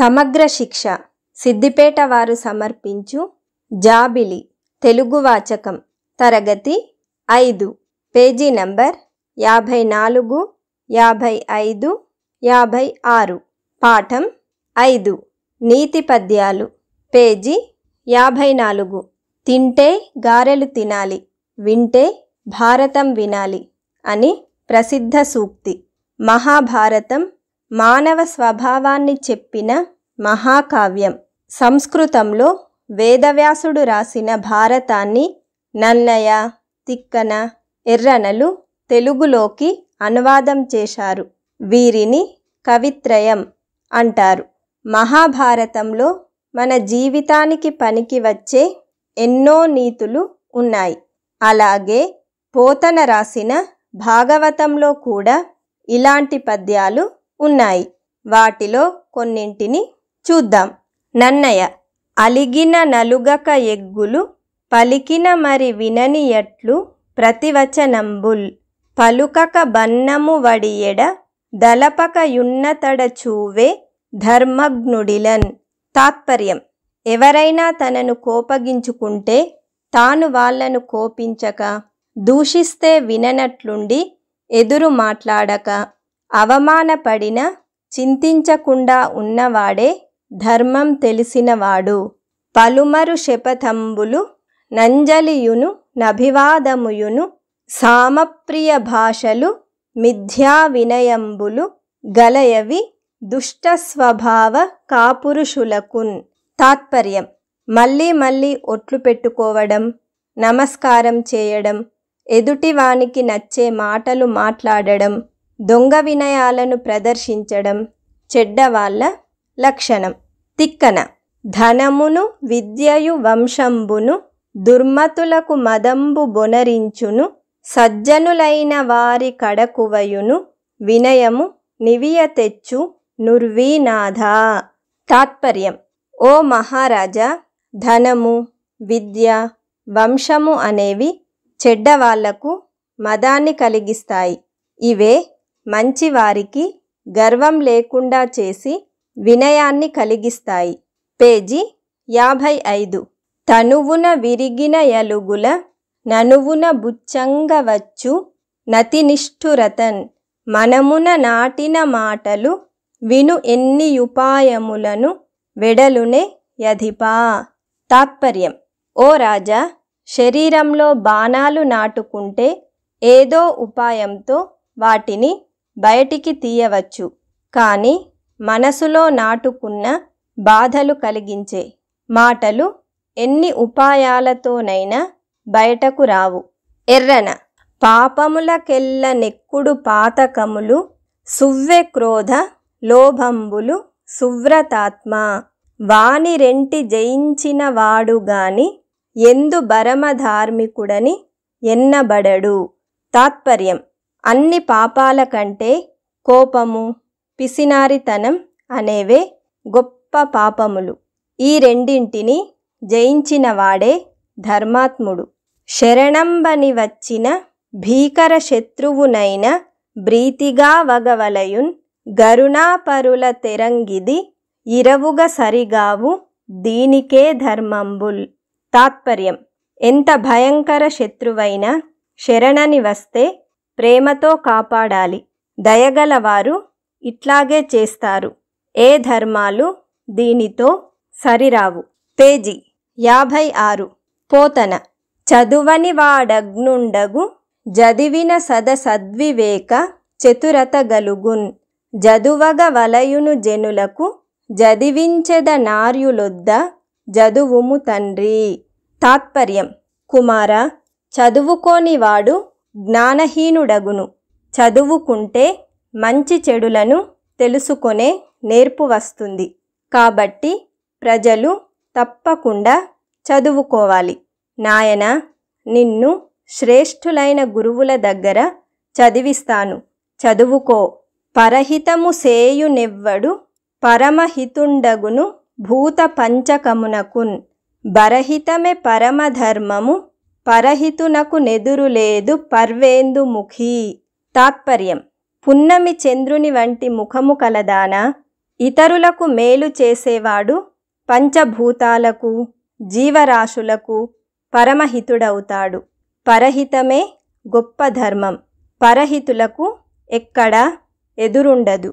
సమగ్ర శిక్ష సిద్దిపేట వారు సమర్పించు జాబిలి తెలుగు వాచకం తరగతి ఐదు పేజీ నంబర్ యాభై నాలుగు యాభై ఐదు యాభై ఆరు పాఠం ఐదు నీతి పద్యాలు పేజీ యాభై నాలుగు తింటే గారెలు తినాలి వింటే భారతం వినాలి అని ప్రసిద్ధ సూక్తి మహాభారతం మానవ స్వభావాన్ని చెప్పిన మహాకావ్యం సంస్కృతంలో వేదవ్యాసుడు రాసిన భారతాన్ని నన్నయ తిక్కన ఎర్రనలు తెలుగులోకి అనువాదం చేశారు వీరిని కవిత్రయం అంటారు మహాభారతంలో మన జీవితానికి పనికి వచ్చే ఎన్నో నీతులు ఉన్నాయి అలాగే పోతన రాసిన భాగవతంలో కూడా ఇలాంటి పద్యాలు ఉన్నాయి వాటిలో కొన్నింటిని చూద్దాం నన్నయ అలిగిన నలుగక ఎగ్గులు పలికిన మరి విననియట్లు ప్రతివచనంబుల్ పలుకక బన్నము వడియెడ దలపక యున్నతడ చూవే ధర్మగ్నుడిలన్ తాత్పర్యం ఎవరైనా తనను కోపగించుకుంటే తాను వాళ్లను కోపించక దూషిస్తే విననట్లుండి ఎదురు మాట్లాడక అవమానపడిన చింతించకుండా ఉన్నవాడే ధర్మం తెలిసినవాడు పలుమరు శపథంబులు నంజలియును నభివాదముయును సామప్రియ భాషలు మిథ్యా వినయంబులు గలయవి దుష్ట స్వభావ కాపురుషులకున్ తాత్పర్యం మళ్ళీ మళ్ళీ ఒట్లు పెట్టుకోవడం నమస్కారం చేయడం ఎదుటివానికి నచ్చే మాటలు మాట్లాడడం దొంగ వినయాలను ప్రదర్శించడం చెడ్డవాళ్ళ లక్షణం తిక్కన ధనమును విద్యయు వంశంబును దుర్మతులకు మదంబు బొనరించును సజ్జనులైన వారి కడకువయును వినయము నివియ తెచ్చు నుర్వీనాథ తాత్పర్యం ఓ మహారాజా ధనము విద్య వంశము అనేవి చెడ్డవాళ్లకు మదాన్ని కలిగిస్తాయి ఇవే మంచివారికి గర్వం లేకుండా చేసి వినయాన్ని కలిగిస్తాయి పేజీ యాభై ఐదు తనువున విరిగిన ఎలుగుల ననువున బుచ్చంగవచ్చు నతినిష్ఠురతన్ మనమున నాటిన మాటలు విను ఎన్ని ఉపాయములను వెడలునే యధిపా తాత్పర్యం ఓ రాజా శరీరంలో బాణాలు నాటుకుంటే ఏదో ఉపాయంతో వాటిని బయటికి తీయవచ్చు కానీ మనసులో నాటుకున్న బాధలు కలిగించే మాటలు ఎన్ని ఉపాయాలతోనైనా బయటకు రావు ఎర్రన పాపములకెల్ల నెక్కుడు పాతకములు సువ్వె క్రోధ లోభంబులు సువ్రతాత్మ వాని రెంటి జయించిన వాడుగాని ఎందు బరమధార్మికుడని ఎన్నబడడు తాత్పర్యం అన్ని పాపాల కంటే కోపము పిసినారితనం అనేవే గొప్ప పాపములు ఈ రెండింటిని జయించిన వాడే ధర్మాత్ముడు శరణంబని వచ్చిన భీకర శత్రువునైన బ్రీతిగా వగవలయున్ గరుణాపరుల తెరంగిది ఇరవుగ సరిగావు దీనికే ధర్మంబుల్ తాత్పర్యం ఎంత భయంకర శత్రువైనా శరణని వస్తే ప్రేమతో కాపాడాలి దయగలవారు ఇట్లాగే చేస్తారు ఏ ధర్మాలు దీనితో సరిరావు పేజీ యాభై ఆరు పోతన చదువని వాడగ్నుండగు జదివిన సద సద్వివేక చతురత గలుగున్ జదువగ వలయును జనులకు జదివించెద నార్యులొద్ద జదువుము తండ్రి తాత్పర్యం కుమార చదువుకోనివాడు జ్ఞానహీనుడగును చదువుకుంటే మంచి చెడులను తెలుసుకొనే నేర్పు వస్తుంది కాబట్టి ప్రజలు తప్పకుండా చదువుకోవాలి నాయన నిన్ను శ్రేష్ఠులైన గురువుల దగ్గర చదివిస్తాను చదువుకో పరహితము సేయునెవ్వడు పరమహితుండగును భూత పంచకమునకున్ బరహితమే పరమధర్మము పరహితునకు నెదురు లేదు పర్వేందుముఖి తాత్పర్యం పున్నమి చంద్రుని వంటి ముఖము కలదాన ఇతరులకు మేలు చేసేవాడు పంచభూతాలకు జీవరాశులకు పరమహితుడవుతాడు పరహితమే గొప్ప ధర్మం పరహితులకు ఎక్కడా ఎదురుండదు